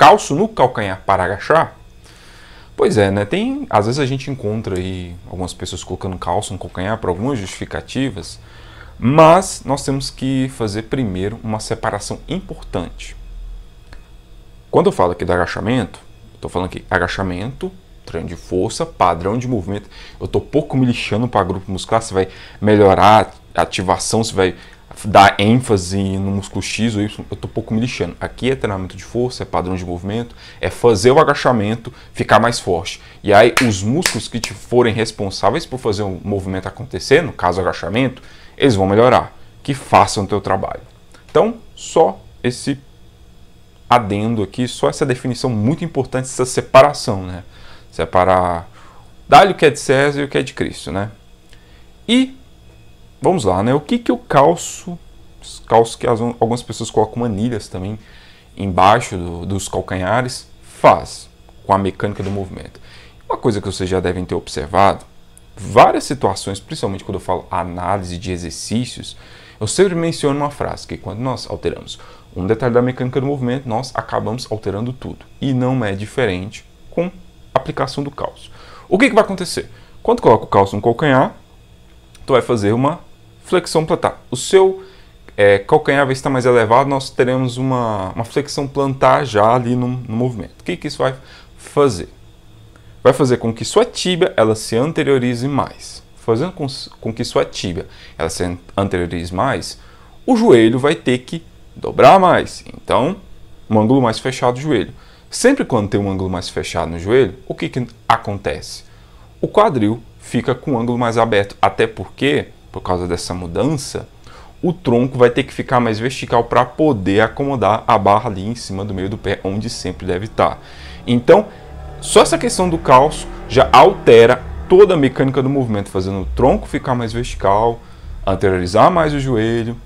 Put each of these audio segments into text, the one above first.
calço no calcanhar para agachar? Pois é, né? Tem, às vezes a gente encontra aí algumas pessoas colocando calço no calcanhar para algumas justificativas, mas nós temos que fazer primeiro uma separação importante. Quando eu falo aqui do agachamento, estou falando aqui agachamento, treino de força, padrão de movimento. Eu estou pouco me lixando para grupo muscular, se vai melhorar a ativação, se vai dar ênfase no músculo X ou Y, eu tô um pouco me lixando. Aqui é treinamento de força, é padrão de movimento, é fazer o agachamento ficar mais forte. E aí os músculos que te forem responsáveis por fazer o movimento acontecer, no caso agachamento, eles vão melhorar. Que façam o teu trabalho. Então, só esse adendo aqui, só essa definição muito importante, essa separação, né? Separar dá-lhe o que é de César e o que é de Cristo, né? E vamos lá, né? O que, que o calço? Calço que as, algumas pessoas colocam manilhas também embaixo do, dos calcanhares, faz com a mecânica do movimento. Uma coisa que vocês já devem ter observado, várias situações, principalmente quando eu falo análise de exercícios, eu sempre menciono uma frase que quando nós alteramos um detalhe da mecânica do movimento, nós acabamos alterando tudo. E não é diferente com a aplicação do calço. O que, que vai acontecer? Quando coloca o calço no calcanhar, tu vai fazer uma flexão plantar. O seu é, calcanhar vai estar tá mais elevado, nós teremos uma, uma flexão plantar já ali no, no movimento. O que, que isso vai fazer? Vai fazer com que sua tíbia ela se anteriorize mais. Fazendo com, com que sua tíbia ela se anteriorize mais, o joelho vai ter que dobrar mais. Então, um ângulo mais fechado do joelho. Sempre quando tem um ângulo mais fechado no joelho, o que, que acontece? O quadril fica com um ângulo mais aberto, até porque por causa dessa mudança, o tronco vai ter que ficar mais vertical para poder acomodar a barra ali em cima do meio do pé, onde sempre deve estar. Tá. Então, só essa questão do calço já altera toda a mecânica do movimento, fazendo o tronco ficar mais vertical, anteriorizar mais o joelho,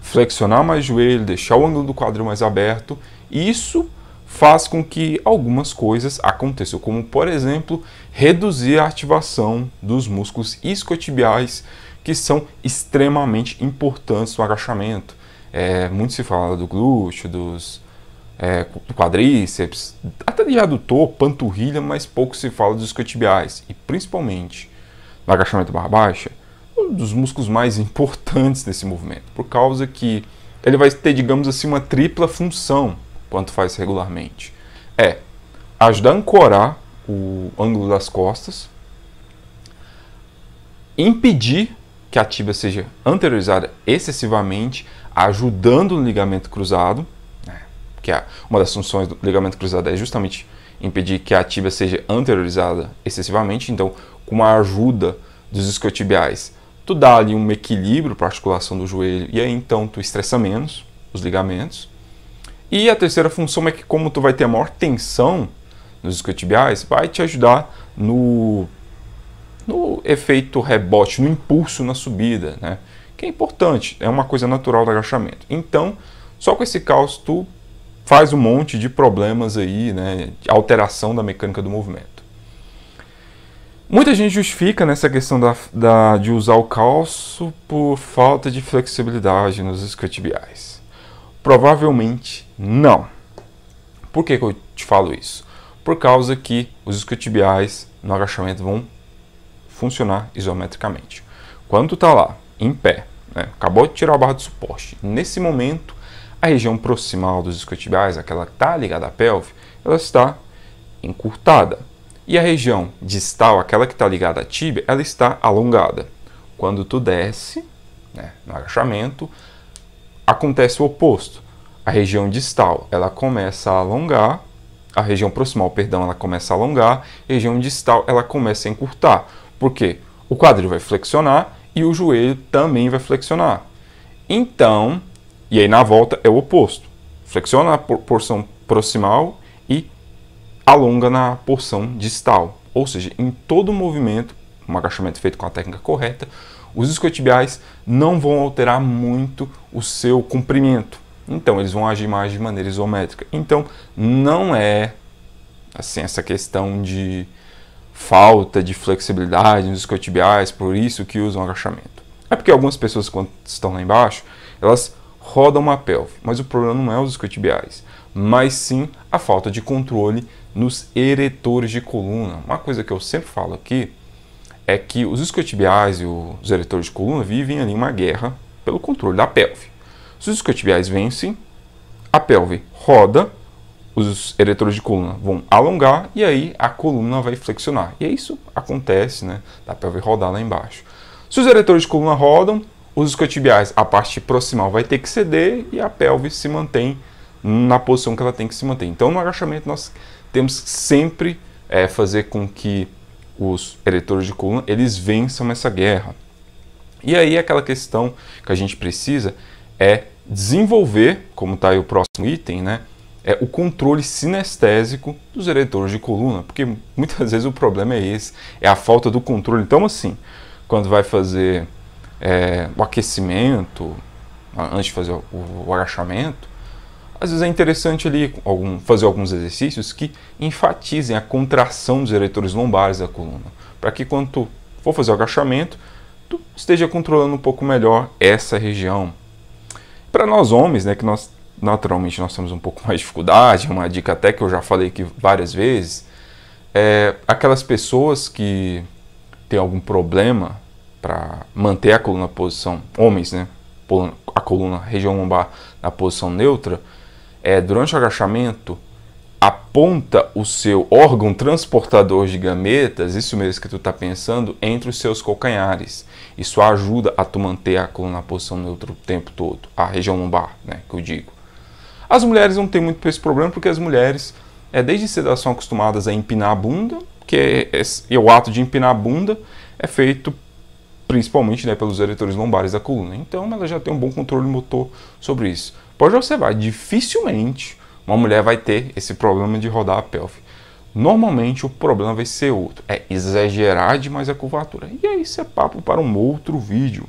flexionar mais o joelho, deixar o ângulo do quadril mais aberto. Isso faz com que algumas coisas aconteçam, como por exemplo, reduzir a ativação dos músculos isquiotibiais que são extremamente importantes no agachamento. É, muito se fala do glúteo, dos é, do quadríceps, até de adutor, panturrilha, mas pouco se fala dos isquiotibiais. E principalmente no agachamento barra baixa, um dos músculos mais importantes nesse movimento, por causa que ele vai ter, digamos assim, uma tripla função quando faz regularmente. É ajudar a ancorar o ângulo das costas, impedir que a tíbia seja anteriorizada excessivamente, ajudando no ligamento cruzado, né? que é uma das funções do ligamento cruzado é justamente impedir que a tíbia seja anteriorizada excessivamente, então com a ajuda dos isquiotibiais, tu dá ali um equilíbrio para a articulação do joelho e aí então tu estressa menos os ligamentos. E a terceira função é que como tu vai ter maior tensão nos isquiotibiais, vai te ajudar no no efeito rebote, no impulso na subida, né? que é importante, é uma coisa natural do agachamento. Então, só com esse cálcio tu faz um monte de problemas aí, né? De alteração da mecânica do movimento. Muita gente justifica nessa né, questão da, da, de usar o calço por falta de flexibilidade nos isquiotibiais. Provavelmente não. Por que, que eu te falo isso? Por causa que os isquiotibiais no agachamento vão funcionar isometricamente. Quando está lá, em pé, né, acabou de tirar a barra de suporte, nesse momento, a região proximal dos isquiotibiais, aquela que está ligada à pelve, ela está encurtada. E a região distal, aquela que está ligada à tíbia, ela está alongada. Quando tu desce, né, no agachamento, acontece o oposto. A região distal, ela começa a alongar, a região proximal, perdão, ela começa a alongar, a região distal, ela começa a encurtar. Porque o quadril vai flexionar e o joelho também vai flexionar. Então, e aí na volta é o oposto. Flexiona a porção proximal e alonga na porção distal. Ou seja, em todo movimento, um agachamento feito com a técnica correta, os isquiotibiais não vão alterar muito o seu comprimento. Então, eles vão agir mais de maneira isométrica. Então, não é assim essa questão de falta de flexibilidade nos isquiotibiais, por isso que usam agachamento. É porque algumas pessoas quando estão lá embaixo, elas rodam uma pelve, mas o problema não é os isquiotibiais, mas sim a falta de controle nos eretores de coluna. Uma coisa que eu sempre falo aqui é que os isquiotibiais e os eretores de coluna vivem ali uma guerra pelo controle da pelve. Se os isquiotibiais vencem, a pelve roda os eretores de coluna vão alongar e aí a coluna vai flexionar. E é isso acontece, né? Da pelve rodar lá embaixo. Se os eretores de coluna rodam, os isquiotibiais, a parte proximal vai ter que ceder e a pelve se mantém na posição que ela tem que se manter. Então, no agachamento, nós temos que sempre é, fazer com que os eretores de coluna eles vençam essa guerra. E aí, aquela questão que a gente precisa é desenvolver, como está aí o próximo item, né? é o controle sinestésico dos eletores de coluna, porque muitas vezes o problema é esse, é a falta do controle. Então, assim, quando vai fazer é, o aquecimento, antes de fazer o, o, agachamento, às vezes é interessante ali algum, fazer alguns exercícios que enfatizem a contração dos eletores lombares da coluna, para que quando tu for fazer o agachamento, tu esteja controlando um pouco melhor essa região. Para nós homens, né, que nós naturalmente nós temos um pouco mais de dificuldade, uma dica até que eu já falei aqui várias vezes, é aquelas pessoas que têm algum problema para manter a coluna posição, homens, né? A coluna, região lombar na posição neutra, é, durante o agachamento, aponta o seu órgão transportador de gametas, isso mesmo que tu está pensando, entre os seus calcanhares. Isso ajuda a tu manter a coluna na posição neutra o tempo todo, a região lombar, né, que eu digo. As mulheres não têm muito esse problema porque as mulheres, é, desde cedo, elas são acostumadas a empinar a bunda, que é, é, o ato de empinar a bunda é feito principalmente né, pelos eretores lombares da coluna. Então ela já tem um bom controle motor sobre isso. Pode observar, dificilmente uma mulher vai ter esse problema de rodar a pelve. Normalmente o problema vai ser outro, é exagerar demais a curvatura. E aí isso é papo para um outro vídeo.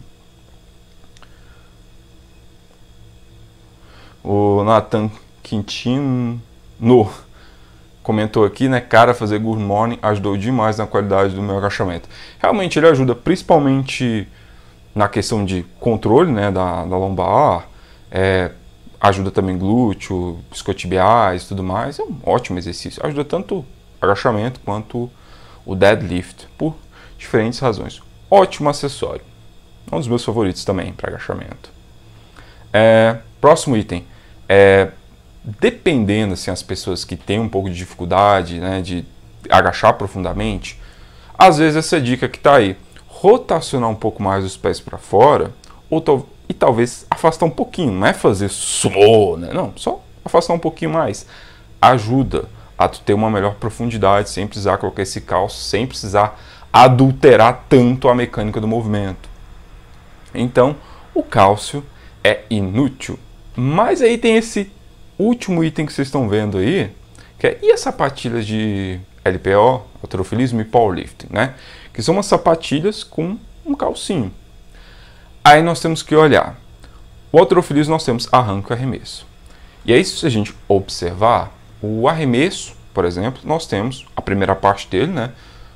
O Nathan Quintino comentou aqui, né? Cara, fazer Good Morning ajudou demais na qualidade do meu agachamento. Realmente ele ajuda, principalmente na questão de controle, né? Da, da lombar, é, ajuda também glúteo, escotibiais e tudo mais. É um ótimo exercício. Ajuda tanto agachamento quanto o deadlift, por diferentes razões. Ótimo acessório. Um dos meus favoritos também para agachamento. É, próximo item é, dependendo, assim, as pessoas que têm um pouco de dificuldade, né, de agachar profundamente, às vezes essa dica que está aí, rotacionar um pouco mais os pés para fora, ou to- e talvez afastar um pouquinho, não é fazer sumô, né? Não, só afastar um pouquinho mais. Ajuda a tu ter uma melhor profundidade, sem precisar colocar esse calço, sem precisar adulterar tanto a mecânica do movimento. Então, o cálcio é inútil mas aí tem esse último item que vocês estão vendo aí, que é e as sapatilhas de LPO, atrofilismo e powerlifting, né? Que são umas sapatilhas com um calcinho. Aí nós temos que olhar. O atrofilismo nós temos arranco e arremesso. E aí se a gente observar, o arremesso, por exemplo, nós temos a primeira parte dele, né?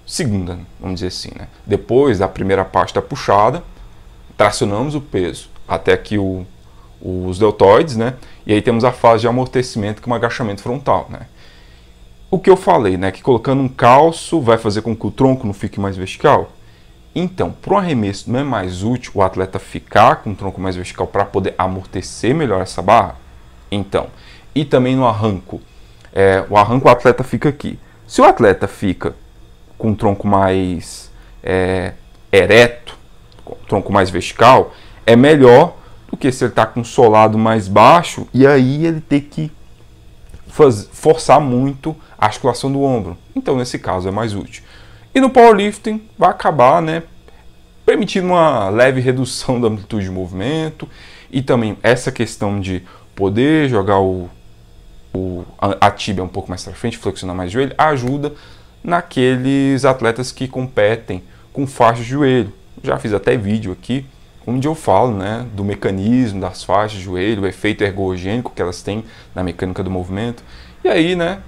Segunda, vamos dizer assim, né? Depois da primeira parte da puxada, tracionamos o peso até que o os deltoides, né? E aí temos a fase de amortecimento com é um agachamento frontal, né? O que eu falei, né? Que colocando um calço vai fazer com que o tronco não fique mais vertical? Então, para o arremesso, não é mais útil o atleta ficar com o tronco mais vertical para poder amortecer melhor essa barra? Então, e também no arranco. É, o arranco o atleta fica aqui. Se o atleta fica com o tronco mais é, ereto, com o tronco mais vertical, é melhor do que se ele está com um solado mais baixo e aí ele ter que faz, forçar muito a articulação do ombro. Então, nesse caso, é mais útil. E no powerlifting vai acabar né, permitindo uma leve redução da amplitude de movimento e também essa questão de poder jogar o, o a tíbia um pouco mais para frente, flexionar mais o joelho, ajuda naqueles atletas que competem com faixa de joelho. Já fiz até vídeo aqui onde eu falo né, do mecanismo das faixas, joelho, o efeito ergogênico que elas têm na mecânica do movimento. E aí, né,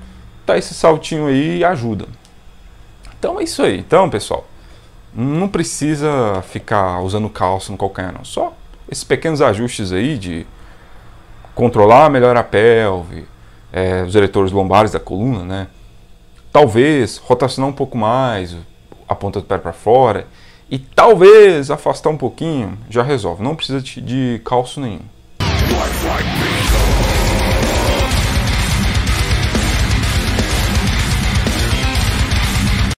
tá esse saltinho aí e ajuda. Então é isso aí. Então, pessoal, não precisa ficar usando calço no calcanhar, não. Só esses pequenos ajustes aí de controlar melhor a pelve, é, os eletores lombares da coluna, né? Talvez rotacionar um pouco mais a ponta do pé para fora e talvez afastar um pouquinho já resolve. Não precisa de calço nenhum.